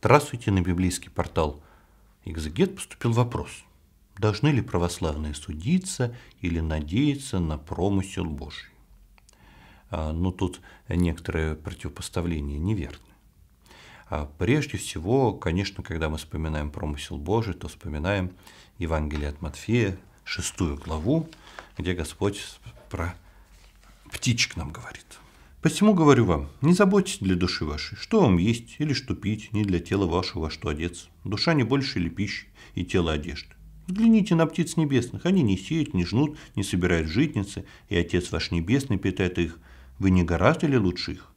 Здравствуйте на библейский портал «Экзегет» поступил вопрос. Должны ли православные судиться или надеяться на промысел Божий? А, Но ну, тут некоторые противопоставления неверны. А прежде всего, конечно, когда мы вспоминаем промысел Божий, то вспоминаем Евангелие от Матфея, шестую главу, где Господь про птичек нам говорит – Посему говорю вам, не заботьтесь для души вашей, что вам есть или что пить, не для тела вашего, а что одеться. Душа не больше или пищи, и тело одежды. Взгляните на птиц небесных, они не сеют, не жнут, не собирают житницы, и Отец ваш Небесный питает их. Вы не гораздо ли лучше их?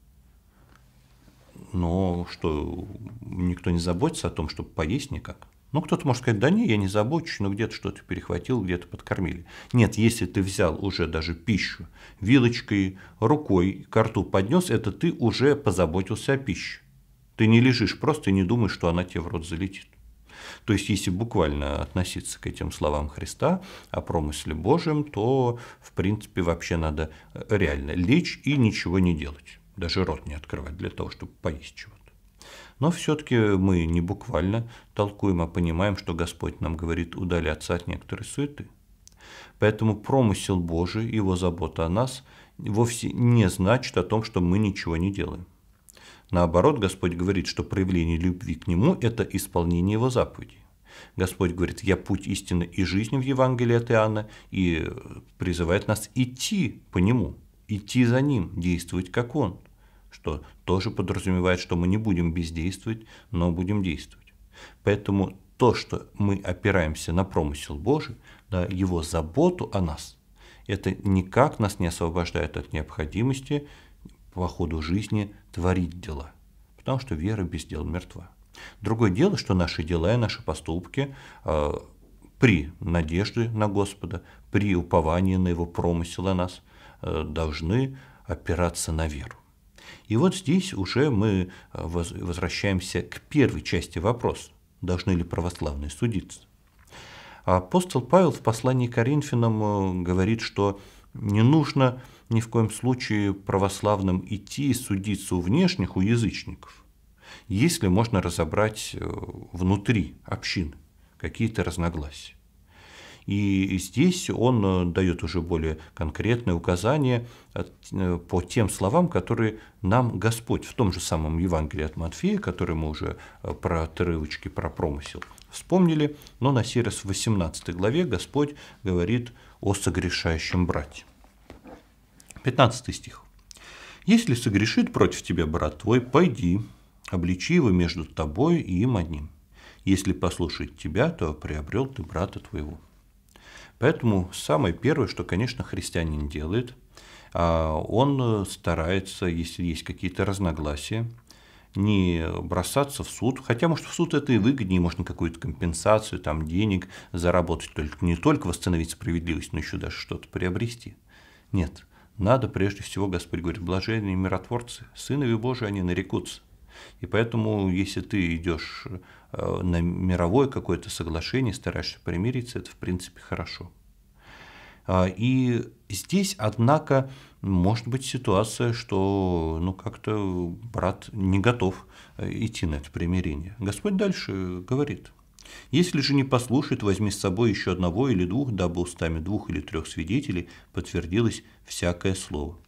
Но что, никто не заботится о том, чтобы поесть никак? Ну, кто-то может сказать, да не, я не забочусь, но где-то что-то перехватил, где-то подкормили. Нет, если ты взял уже даже пищу вилочкой, рукой к рту поднес, это ты уже позаботился о пище. Ты не лежишь просто и не думаешь, что она тебе в рот залетит. То есть, если буквально относиться к этим словам Христа о а промысле Божьем, то, в принципе, вообще надо э, реально лечь и ничего не делать. Даже рот не открывать для того, чтобы поесть чего-то. Но все-таки мы не буквально толкуем, а понимаем, что Господь нам говорит удаляться от некоторой суеты. Поэтому промысел Божий, его забота о нас вовсе не значит о том, что мы ничего не делаем. Наоборот, Господь говорит, что проявление любви к Нему – это исполнение Его заповедей. Господь говорит, я путь истины и жизни в Евангелии от Иоанна, и призывает нас идти по Нему, идти за Ним, действовать как Он – что тоже подразумевает, что мы не будем бездействовать, но будем действовать. Поэтому то, что мы опираемся на промысел Божий, да, его заботу о нас, это никак нас не освобождает от необходимости по ходу жизни творить дела, потому что вера без дел мертва. Другое дело, что наши дела и наши поступки э, при надежде на Господа, при уповании на Его промысел о нас, э, должны опираться на веру. И вот здесь уже мы э, возвращаемся к первой части вопроса. Должны ли православные судиться? Апостол Павел в послании к Коринфянам э, говорит, что не нужно ни в коем случае православным идти и судиться у внешних, у язычников, если можно разобрать э, внутри общины какие-то разногласия. И здесь он э, дает уже более конкретные указания э, по тем словам, которые нам Господь в том же самом Евангелии от Матфея, который мы уже э, про отрывочки, про промысел вспомнили, но на сей раз в 18 главе Господь говорит о согрешающем брате. 15 стих. «Если согрешит против тебя брат твой, пойди, обличи его между тобой и им одним. Если послушает тебя, то приобрел ты брата твоего». Поэтому самое первое, что, конечно, христианин делает, а, он э, старается, если есть какие-то разногласия, не бросаться в суд, хотя, может, в суд это и выгоднее, можно какую-то компенсацию, там, денег заработать, только, не только восстановить справедливость, но еще даже что-то приобрести. Нет, надо прежде всего, Господь говорит, блаженные миротворцы, сынове Божии они нарекутся. И поэтому, если ты идешь э, на мировое какое-то соглашение, стараешься примириться, это в принципе хорошо. А, и здесь, однако, может быть ситуация, что ну, как-то брат не готов э, идти на это примирение. Господь дальше говорит. Если же не послушает, возьми с собой еще одного или двух, дабы устами двух или трех свидетелей подтвердилось всякое слово.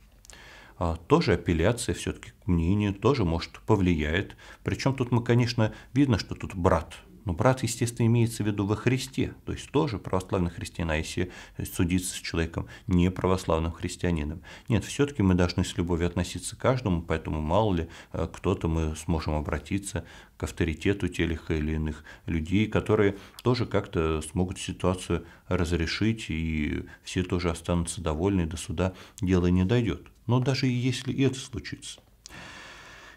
А, тоже апелляция все-таки к мнению, тоже может повлияет. Причем тут мы, конечно, видно, что тут брат но брат, естественно, имеется в виду во Христе, то есть тоже православный христианин, а если судиться с человеком не православным христианином. Нет, все-таки мы должны с любовью относиться к каждому, поэтому мало ли э, кто-то мы сможем обратиться к авторитету тех или иных людей, которые тоже как-то смогут ситуацию разрешить, и все тоже останутся довольны, и до суда дело не дойдет. Но даже если и это случится –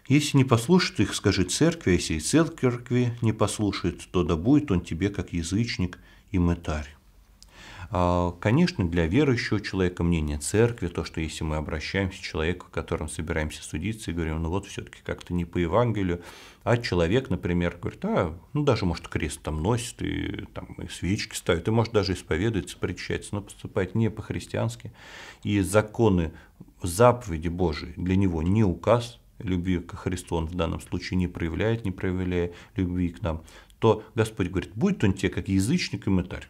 если не послушают их, скажи церкви, а если и церкви не послушает, то да будет он тебе как язычник и мытарь. А, конечно, для верующего человека мнение церкви, то, что если мы обращаемся к человеку, которым собираемся судиться, и говорим, ну вот все-таки как-то не по Евангелию, а человек, например, говорит, а, ну даже, может, крест там носит, и там и свечки ставит, и может даже исповедуется, причащается, но поступает не по-христиански. И законы, заповеди Божии для него не указ, любви к Христу он в данном случае не проявляет, не проявляя любви к нам, то Господь говорит, будет он тебе как язычник и мытарь.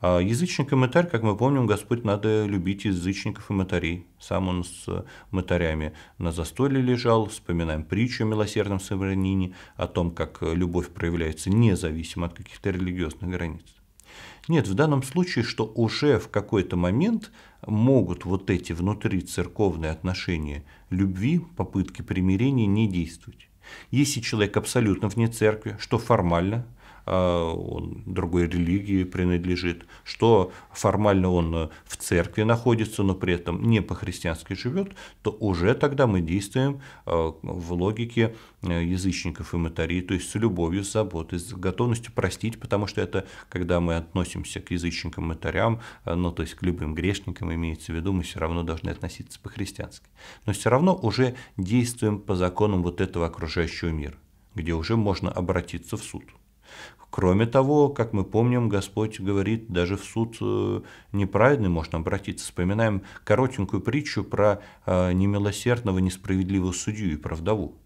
А язычник и мытарь, как мы помним, Господь надо любить язычников и мытарей. Сам он с мытарями на застолье лежал. Вспоминаем притчу о милосердном савранине, о том, как любовь проявляется независимо от каких-то религиозных границ. Нет, в данном случае, что уже в какой-то момент могут вот эти внутри церковные отношения любви, попытки примирения не действовать. Если человек абсолютно вне церкви, что формально, а, он другой религии принадлежит, что формально он э, в церкви находится, но при этом не по-христиански живет, то уже тогда мы действуем э, в логике э, язычников и матарии, то есть с любовью, с заботой, с готовностью простить, потому что это, когда мы относимся к язычникам и матарям, ну, то есть к любым грешникам имеется в виду, мы все равно должны относиться по-христиански. Но все равно уже действуем по законам вот этого окружающего мира, где уже можно обратиться в суд. Кроме того, как мы помним, Господь говорит, даже в суд э, неправедный можно обратиться. Вспоминаем коротенькую притчу про э, немилосердного, несправедливого судью и про вдову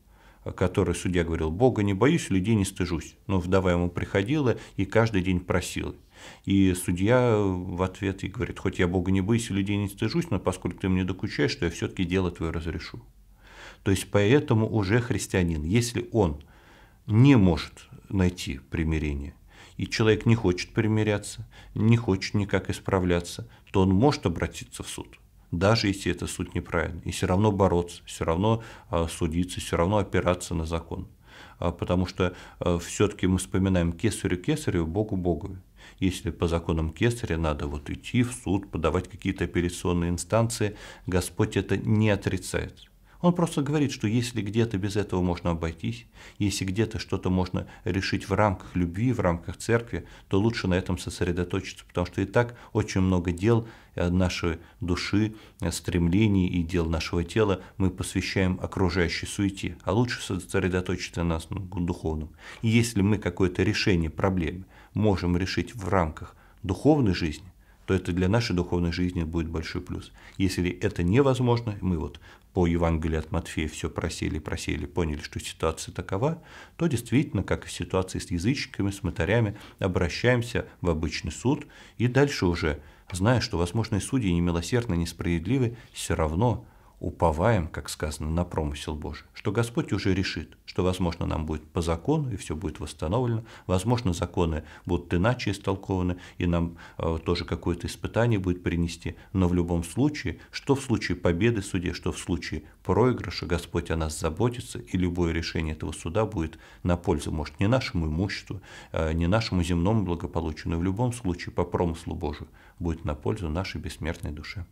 который судья говорил, «Бога не боюсь, людей не стыжусь». Но вдова ему приходила и каждый день просила. И судья в ответ и говорит, хоть я Бога не боюсь и людей не стыжусь, но поскольку ты мне докучаешь, то я все-таки дело твое разрешу. То есть поэтому уже христианин, если он не может найти примирение. И человек не хочет примиряться, не хочет никак исправляться, то он может обратиться в суд даже если это суд неправильный, и все равно бороться, все равно а, судиться, все равно опираться на закон. А, потому что а, все-таки мы вспоминаем кесарю кесарю, богу богове. Если по законам кесаря надо вот идти в суд, подавать какие-то апелляционные инстанции, Господь это не отрицает. Он просто говорит, что если где-то без этого можно обойтись, если где-то что-то можно решить в рамках любви, в рамках церкви, то лучше на этом сосредоточиться, потому что и так очень много дел э, нашей души, э, стремлений и дел нашего тела мы посвящаем окружающей суете, а лучше сосредоточиться на ну, духовном. И если мы какое-то решение проблемы можем решить в рамках духовной жизни, то это для нашей духовной жизни будет большой плюс. Если это невозможно, мы вот по Евангелию от Матфея все просили, просили, поняли, что ситуация такова, то действительно, как и в ситуации с язычниками, с мытарями, обращаемся в обычный суд и дальше уже, зная, что возможные судьи немилосердны, несправедливы, все равно уповаем, как сказано, на промысел Божий, что Господь уже решит, что, возможно, нам будет по закону, и все будет восстановлено, возможно, законы будут иначе истолкованы, и нам э, тоже какое-то испытание будет принести, но в любом случае, что в случае победы суде, что в случае проигрыша, Господь о нас заботится, и любое решение этого суда будет на пользу, может, не нашему имуществу, э, не нашему земному благополучию, но в любом случае по промыслу Божию будет на пользу нашей бессмертной душе.